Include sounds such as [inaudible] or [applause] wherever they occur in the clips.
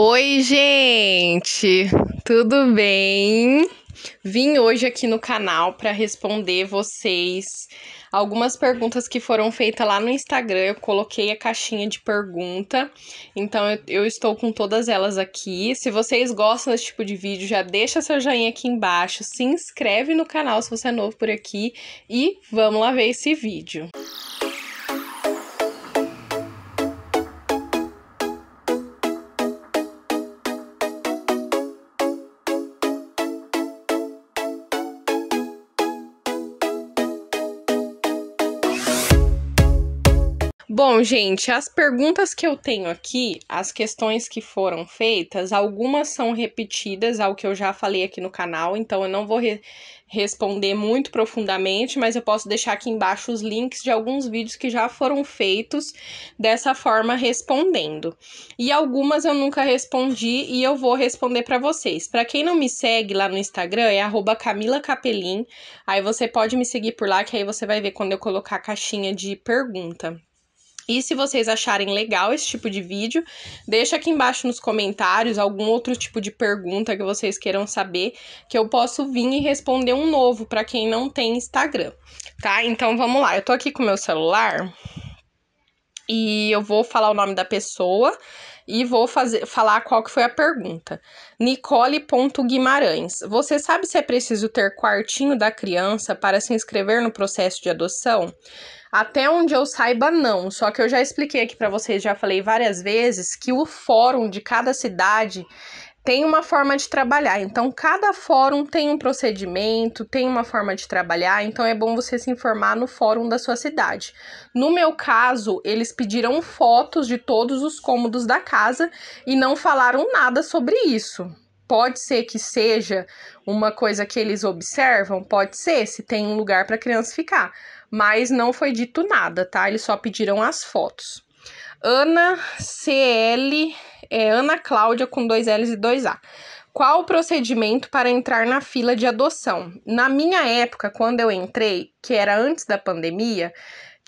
Oi, gente! Tudo bem? Vim hoje aqui no canal para responder vocês algumas perguntas que foram feitas lá no Instagram. Eu coloquei a caixinha de pergunta, então eu, eu, estou com todas elas aqui. Se vocês gostam desse tipo de vídeo, já deixa seu joinha aqui embaixo, se inscreve no canal se você é novo por aqui e vamos lá ver esse vídeo. Música Bom, gente, as perguntas que eu tenho aqui, as questões que foram feitas, algumas são repetidas ao que eu já falei aqui no canal, então eu não vou re responder muito profundamente, mas eu posso deixar aqui embaixo os links de alguns vídeos que já foram feitos dessa forma respondendo. E algumas eu nunca respondi e eu vou responder para vocês. Para quem não me segue lá no Instagram é @camila_capelin. Aí você pode me seguir por lá que aí você vai ver quando eu colocar a caixinha de pergunta. E se vocês acharem legal esse tipo de vídeo, deixa aqui embaixo nos comentários algum outro tipo de pergunta que vocês queiram saber, que eu posso vir e responder um novo para quem não tem Instagram, tá? Então vamos lá. Eu tô aqui com meu celular e eu vou falar o nome da pessoa e vou fazer, falar qual que foi a pergunta. Nicole.guimarães. Você sabe se é preciso ter quartinho da criança para se inscrever no processo de adoção? Até onde eu saiba, não. Só que eu já expliquei aqui para vocês, já falei várias vezes, que o fórum de cada cidade tem uma forma de trabalhar. Então, cada fórum tem um procedimento, tem uma forma de trabalhar. Então, é bom você se informar no fórum da sua cidade. No meu caso, eles pediram fotos de todos os cômodos da casa e não falaram nada sobre isso. Pode ser que seja uma coisa que eles observam, pode ser, se tem um lugar para a criança ficar. Mas não foi dito nada, tá? Eles só pediram as fotos. Ana CL, é Ana Cláudia com dois L's e dois A. Qual o procedimento para entrar na fila de adoção? Na minha época, quando eu entrei, que era antes da pandemia,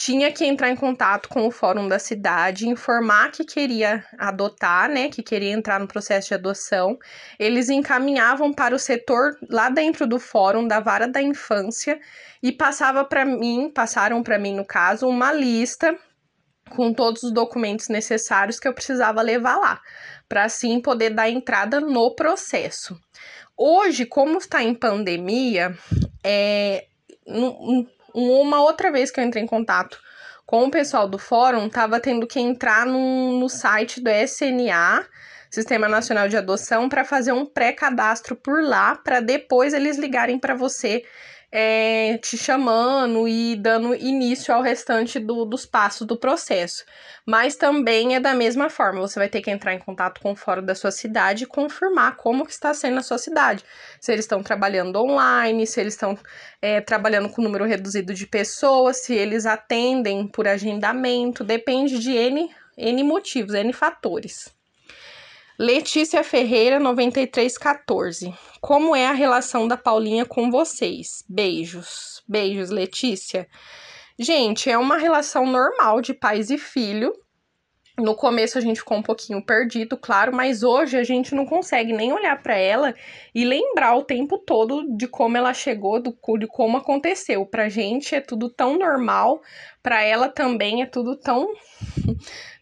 tinha que entrar em contato com o fórum da cidade, informar que queria adotar, né, que queria entrar no processo de adoção. Eles encaminhavam para o setor lá dentro do fórum da vara da infância e passava para mim, passaram para mim no caso, uma lista com todos os documentos necessários que eu precisava levar lá, para assim poder dar entrada no processo. Hoje, como está em pandemia, é, uma outra vez que eu entrei em contato com o pessoal do fórum, tava tendo que entrar no, no site do SNA, Sistema Nacional de Adoção, para fazer um pré-cadastro por lá, para depois eles ligarem para você é, te chamando e dando início ao restante do, dos passos do processo. Mas também é da mesma forma, você vai ter que entrar em contato com o foro da sua cidade e confirmar como que está sendo a sua cidade. Se eles estão trabalhando online, se eles estão é, trabalhando com número reduzido de pessoas, se eles atendem por agendamento, depende de N, N motivos, N fatores. Letícia Ferreira, 9314. Como é a relação da Paulinha com vocês? Beijos. Beijos, Letícia. Gente, é uma relação normal de pais e filho. No começo a gente ficou um pouquinho perdido, claro, mas hoje a gente não consegue nem olhar para ela e lembrar o tempo todo de como ela chegou, do, de como aconteceu. Pra gente é tudo tão normal, pra ela também é tudo tão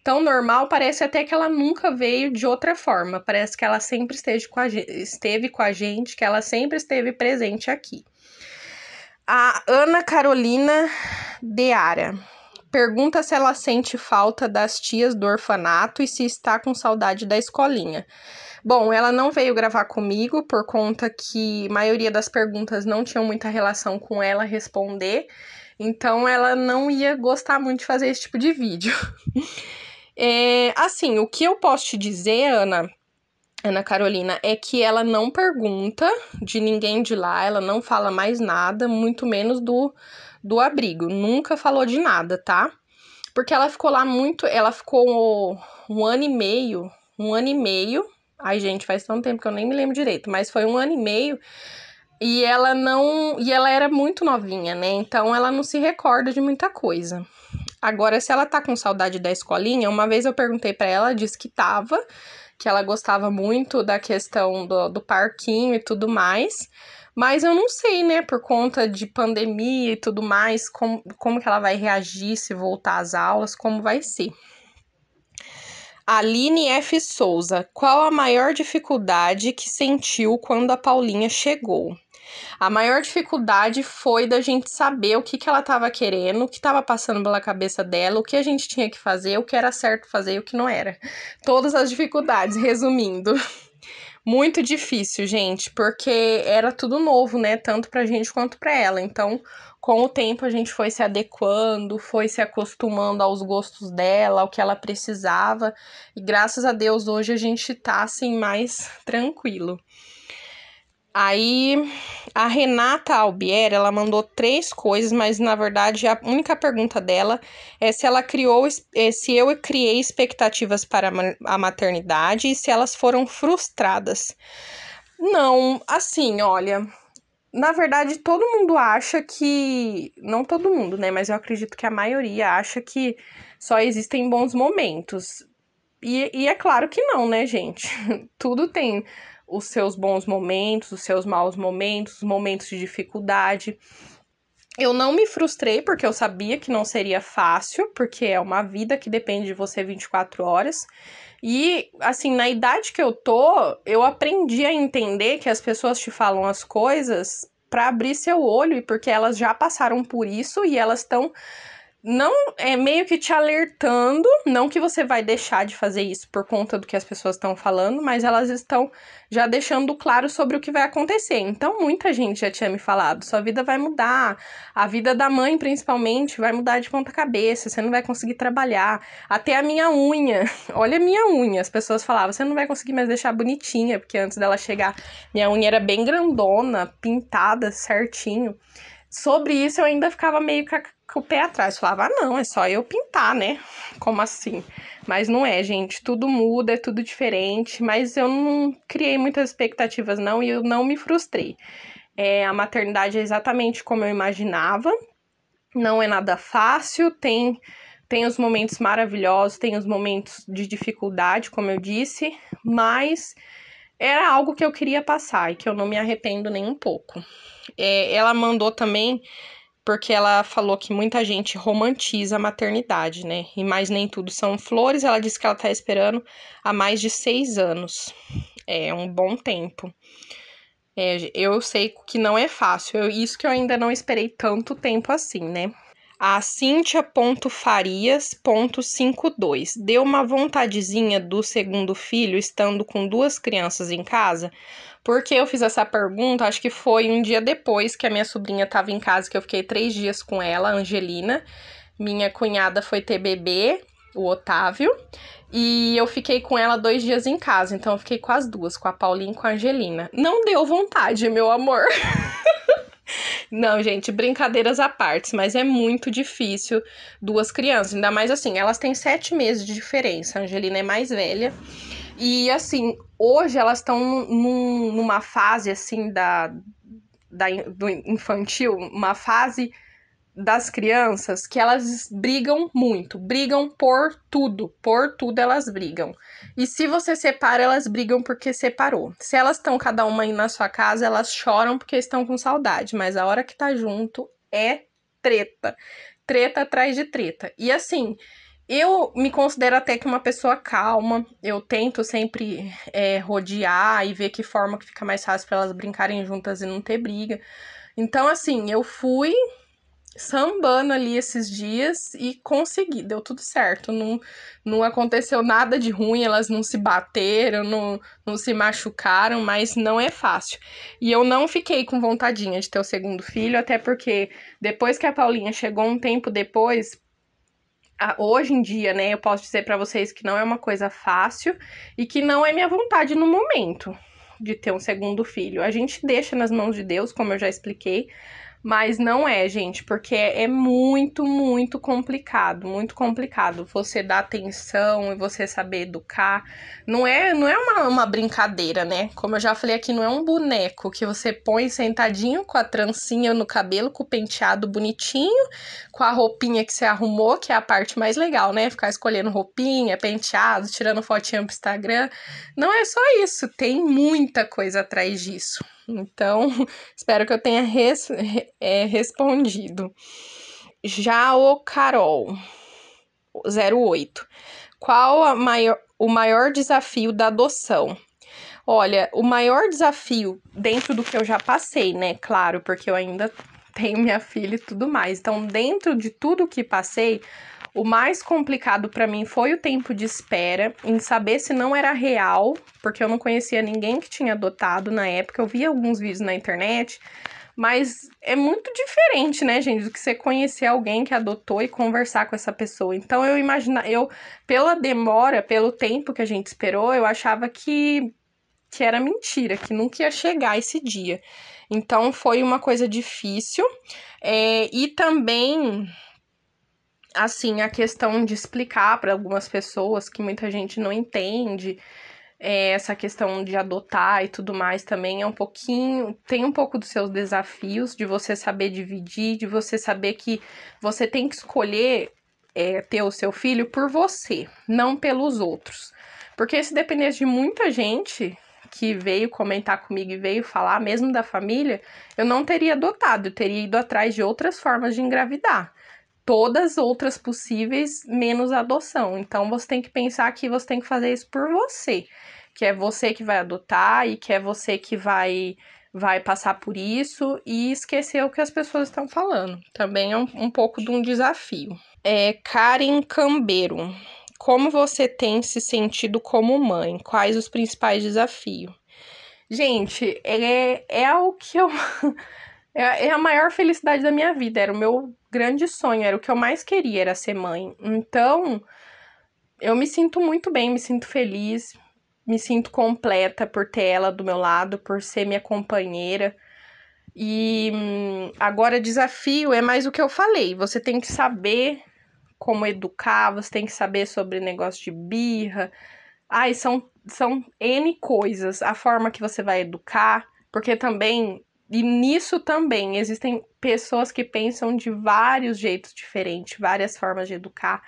tão normal, parece até que ela nunca veio de outra forma. Parece que ela sempre esteve com a gente, esteve com a gente que ela sempre esteve presente aqui. A Ana Carolina Deara pergunta se ela sente falta das tias do orfanato e se está com saudade da escolinha. Bom, ela não veio gravar comigo por conta que a maioria das perguntas não tinham muita relação com ela responder, então ela não ia gostar muito de fazer esse tipo de vídeo. [laughs] É, assim, o que eu posso te dizer, Ana, Ana Carolina, é que ela não pergunta de ninguém de lá, ela não fala mais nada, muito menos do, do abrigo. Nunca falou de nada, tá? Porque ela ficou lá muito. Ela ficou um ano e meio. Um ano e meio. Ai, gente, faz tanto tempo que eu nem me lembro direito, mas foi um ano e meio. E ela não. E ela era muito novinha, né? Então ela não se recorda de muita coisa. Agora, se ela tá com saudade da escolinha, uma vez eu perguntei para ela, disse que tava, que ela gostava muito da questão do, do parquinho e tudo mais. Mas eu não sei, né, por conta de pandemia e tudo mais, como, como que ela vai reagir se voltar às aulas, como vai ser. Aline F. Souza, qual a maior dificuldade que sentiu quando a Paulinha chegou? A maior dificuldade foi da gente saber o que, que ela estava querendo, o que estava passando pela cabeça dela, o que a gente tinha que fazer, o que era certo fazer e o que não era. Todas as dificuldades, [laughs] resumindo. Muito difícil, gente, porque era tudo novo, né? Tanto pra gente quanto pra ela. Então, com o tempo, a gente foi se adequando, foi se acostumando aos gostos dela, ao que ela precisava. E graças a Deus, hoje a gente tá assim mais tranquilo. Aí a Renata Albiere, ela mandou três coisas, mas na verdade a única pergunta dela é se ela criou, é, se eu criei expectativas para a maternidade e se elas foram frustradas. Não, assim, olha, na verdade todo mundo acha que, não todo mundo, né, mas eu acredito que a maioria acha que só existem bons momentos. E, e é claro que não, né, gente? [laughs] Tudo tem os seus bons momentos, os seus maus momentos, os momentos de dificuldade. Eu não me frustrei porque eu sabia que não seria fácil, porque é uma vida que depende de você 24 horas. E assim, na idade que eu tô, eu aprendi a entender que as pessoas te falam as coisas para abrir seu olho e porque elas já passaram por isso e elas estão não é meio que te alertando, não que você vai deixar de fazer isso por conta do que as pessoas estão falando, mas elas estão já deixando claro sobre o que vai acontecer. Então, muita gente já tinha me falado, sua vida vai mudar, a vida da mãe principalmente vai mudar de ponta cabeça, você não vai conseguir trabalhar, até a minha unha. [laughs] Olha a minha unha, as pessoas falavam, você não vai conseguir mais deixar bonitinha, porque antes dela chegar, minha unha era bem grandona, pintada certinho sobre isso eu ainda ficava meio com o pé atrás. Falava, ah, não, é só eu pintar, né? Como assim? Mas não é, gente. Tudo muda, é tudo diferente. Mas eu não criei muitas expectativas, não, e eu não me frustrei. É, a maternidade é exatamente como eu imaginava. Não é nada fácil, tem. Tem os momentos maravilhosos, tem os momentos de dificuldade, como eu disse, mas era algo que eu queria passar e que eu não me arrependo nem um pouco. É, ela mandou também porque ela falou que muita gente romantiza a maternidade, né? E mais nem tudo são flores. Ela disse que ela tá esperando há mais de seis anos. É um bom tempo. É, eu sei que não é fácil. Eu, isso que eu ainda não esperei tanto tempo assim, né? a Cíntia.farias.52. Deu uma vontadezinha do segundo filho estando com duas crianças em casa? Porque eu fiz essa pergunta, acho que foi um dia depois que a minha sobrinha estava em casa, que eu fiquei três dias com ela, Angelina. Minha cunhada foi ter bebê, o Otávio. E eu fiquei com ela dois dias em casa, então eu fiquei com as duas, com a Paulinha e com a Angelina. Não deu vontade, meu amor. [laughs] Não, gente, brincadeiras à parte, mas é muito difícil duas crianças. Ainda mais assim, elas têm sete meses de diferença. A Angelina é mais velha. E assim, hoje elas estão num, numa fase assim da, da do infantil, uma fase das crianças que elas brigam muito, brigam por tudo, por tudo elas brigam. E se você separa, elas brigam porque separou. Se elas estão cada uma aí na sua casa, elas choram porque estão com saudade, mas a hora que tá junto é treta. Treta atrás de treta. E assim, eu me considero até que uma pessoa calma. Eu tento sempre é, rodear e ver que forma que fica mais fácil para elas brincarem juntas e não ter briga. Então, assim, eu fui sambando ali esses dias e consegui, deu tudo certo. Não, não aconteceu nada de ruim, elas não se bateram, não, não se machucaram, mas não é fácil. E eu não fiquei com vontadinha de ter o segundo filho, até porque depois que a Paulinha chegou um tempo depois, hoje em dia, né, eu posso dizer para vocês que não é uma coisa fácil e que não é minha vontade no momento de ter um segundo filho. A gente deixa nas mãos de Deus, como eu já expliquei, mas não é, gente, porque é muito, muito complicado, muito complicado. Você dar atenção e você saber educar. Não é, não é uma, uma brincadeira, né? Como eu já falei aqui, não é um boneco que você põe sentadinho com a trancinha no cabelo, com o penteado bonitinho, com a roupinha que você arrumou, que é a parte mais legal, né? Ficar escolhendo roupinha, penteado, tirando fotinha pro Instagram. Não é só isso, tem muita coisa atrás disso. Então, [laughs] espero que eu tenha res, é, respondido. Já o Carol, 08. Qual maior, o maior desafio da adoção? Olha, o maior desafio dentro do que eu já passei, né? Claro, porque eu ainda tenho minha filha e tudo mais. Então, dentro de tudo que passei, o mais complicado para mim foi o tempo de espera, em saber se não era real, porque eu não conhecia ninguém que tinha adotado na época. Eu via alguns vídeos na internet, mas é muito diferente, né, gente, do que você conhecer alguém que adotou e conversar com essa pessoa. Então eu imagina, eu pela demora, pelo tempo que a gente esperou, eu achava que que era mentira, que nunca ia chegar esse dia. Então foi uma coisa difícil. É, e também, assim, a questão de explicar para algumas pessoas que muita gente não entende. É, essa questão de adotar e tudo mais também é um pouquinho. Tem um pouco dos seus desafios, de você saber dividir, de você saber que você tem que escolher é, ter o seu filho por você, não pelos outros. Porque se dependesse de muita gente, que veio comentar comigo e veio falar, mesmo da família, eu não teria adotado, eu teria ido atrás de outras formas de engravidar. Todas outras possíveis, menos adoção. Então você tem que pensar que você tem que fazer isso por você, que é você que vai adotar e que é você que vai vai passar por isso e esquecer o que as pessoas estão falando. Também é um, um pouco de um desafio. É Karen Cambeiro. Como você tem se sentido como mãe? Quais os principais desafios? Gente, é, é o que eu. [laughs] É, é a maior felicidade da minha vida. Era o meu grande sonho, era o que eu mais queria, era ser mãe. Então, eu me sinto muito bem, me sinto feliz, me sinto completa por ter ela do meu lado, por ser minha companheira. E hum, agora, desafio é mais o que eu falei: você tem que saber como educar, você tem que saber sobre negócio de birra. Ai, são, são N coisas. A forma que você vai educar, porque também. E nisso também existem pessoas que pensam de vários jeitos diferentes, várias formas de educar.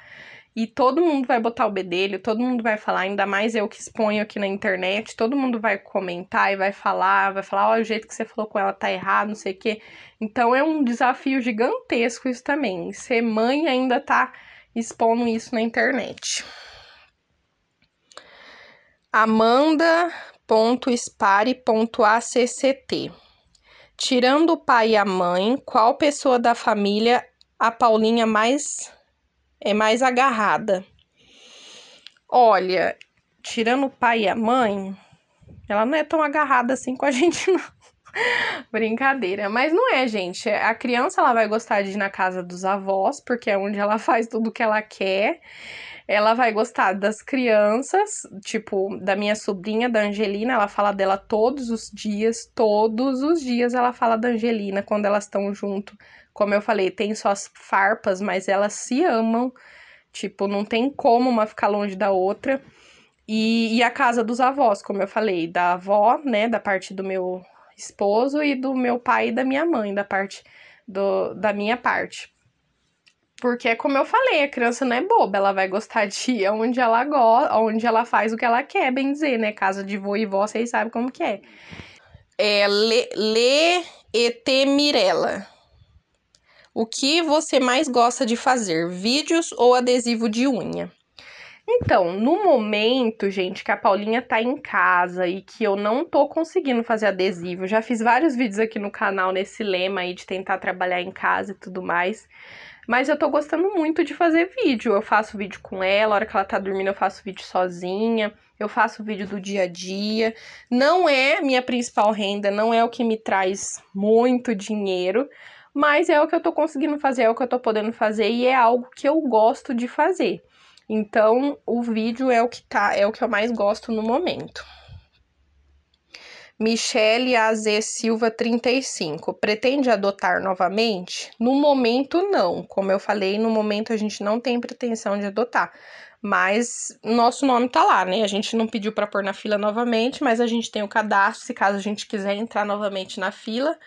E todo mundo vai botar o bedelho, todo mundo vai falar, ainda mais eu que exponho aqui na internet, todo mundo vai comentar e vai falar, vai falar, ó, oh, o jeito que você falou com ela tá errado, não sei o quê. Então é um desafio gigantesco isso também. Ser mãe ainda tá expondo isso na internet. Amanda.spare.acct Tirando o pai e a mãe, qual pessoa da família a Paulinha mais é mais agarrada. Olha, tirando o pai e a mãe, ela não é tão agarrada assim com a [laughs] gente, não. Brincadeira, mas não é, gente. A criança ela vai gostar de ir na casa dos avós, porque é onde ela faz tudo o que ela quer ela vai gostar das crianças, tipo, da minha sobrinha, da Angelina, ela fala dela todos os dias, todos os dias ela fala da Angelina quando elas estão junto. Como eu falei, tem suas farpas, mas elas se amam. Tipo, não tem como uma ficar longe da outra. E, e a casa dos avós, como eu falei, da avó, né, da parte do meu esposo, e do meu pai e da minha mãe, da parte do, da minha parte. Porque é como eu falei, a criança não é boba, ela vai gostar de ir onde ela gosta, onde ela faz o que ela quer, bem dizer, né? Casa de vô e vó, vocês sabem como que é. É Lê, E ET Mirella. O que você mais gosta de fazer? Vídeos ou adesivo de unha? Então, no momento, gente, que a Paulinha tá em casa e que eu não tô conseguindo fazer adesivo, já fiz vários vídeos aqui no canal nesse lema aí de tentar trabalhar em casa e tudo mais. Mas eu tô gostando muito de fazer vídeo. Eu faço vídeo com ela, a hora que ela tá dormindo, eu faço vídeo sozinha. Eu faço vídeo do dia a dia. Não é minha principal renda, não é o que me traz muito dinheiro, mas é o que eu tô conseguindo fazer, é o que eu tô podendo fazer e é algo que eu gosto de fazer. Então, o vídeo é o que tá, é o que eu mais gosto no momento. Michele AZ Silva 35. Pretende adotar novamente? No momento, não. Como eu falei, no momento a gente não tem pretensão de adotar. Mas nosso nome tá lá, né? A gente não pediu para pôr na fila novamente, mas a gente tem o cadastro, se caso a gente quiser entrar novamente na fila.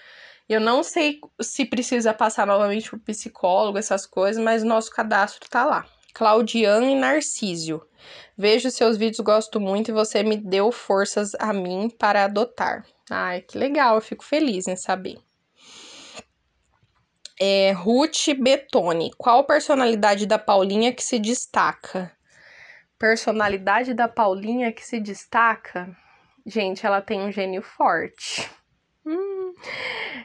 Eu não sei se precisa passar novamente por psicólogo, essas coisas, mas nosso cadastro tá lá. Claudian e Narcísio. Vejo seus vídeos, gosto muito e você me deu forças a mim para adotar. Ai, que legal, eu fico feliz em saber. É, Ruth Betoni, qual personalidade da Paulinha que se destaca? Personalidade da Paulinha que se destaca? Gente, ela tem um gênio forte. Hum.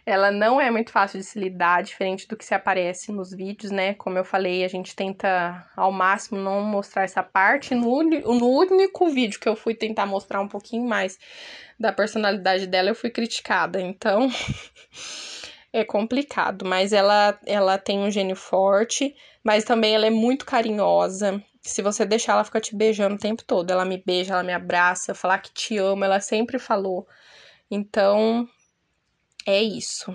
Ela não é muito fácil de se lidar, diferente do que se aparece nos vídeos, né? Como eu falei, a gente tenta ao máximo não mostrar essa parte. No, no único vídeo que eu fui tentar mostrar um pouquinho mais da personalidade dela, eu fui criticada. Então [laughs] é complicado, mas ela, ela tem um gênio forte, mas também ela é muito carinhosa. Se você deixar, ela fica te beijando o tempo todo. Ela me beija, ela me abraça, falar que te ama, ela sempre falou. Então, é isso.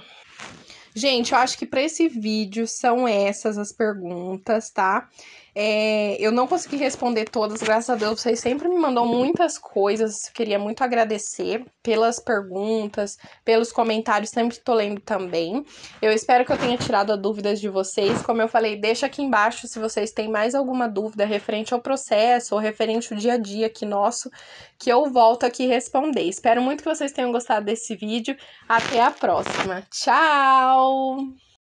Gente, eu acho que para esse vídeo são essas as perguntas, tá? É, eu não consegui responder todas, graças a Deus, vocês sempre me mandam muitas coisas. Queria muito agradecer pelas perguntas, pelos comentários, sempre estou lendo também. Eu espero que eu tenha tirado as dúvidas de vocês. Como eu falei, deixa aqui embaixo se vocês têm mais alguma dúvida referente ao processo ou referente ao dia a dia aqui nosso, que eu volto aqui responder. Espero muito que vocês tenham gostado desse vídeo. Até a próxima. Tchau!